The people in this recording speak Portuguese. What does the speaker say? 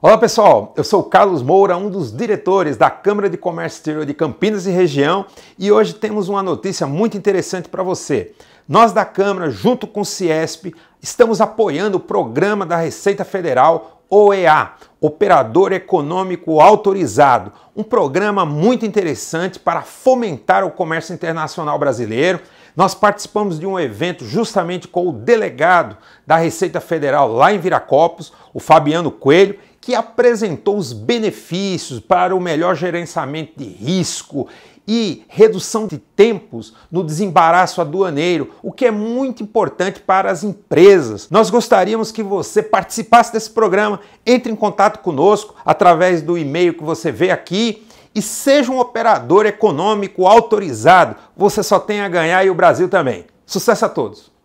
Olá pessoal, eu sou Carlos Moura, um dos diretores da Câmara de Comércio Exterior de Campinas e Região, e hoje temos uma notícia muito interessante para você. Nós da Câmara, junto com o CIESP, estamos apoiando o programa da Receita Federal OEA, Operador Econômico Autorizado, um programa muito interessante para fomentar o comércio internacional brasileiro nós participamos de um evento justamente com o delegado da Receita Federal lá em Viracopos, o Fabiano Coelho, que apresentou os benefícios para o melhor gerenciamento de risco e redução de tempos no desembaraço aduaneiro, o que é muito importante para as empresas. Nós gostaríamos que você participasse desse programa, entre em contato conosco através do e-mail que você vê aqui e seja um operador econômico autorizado. Você só tem a ganhar e o Brasil também. Sucesso a todos!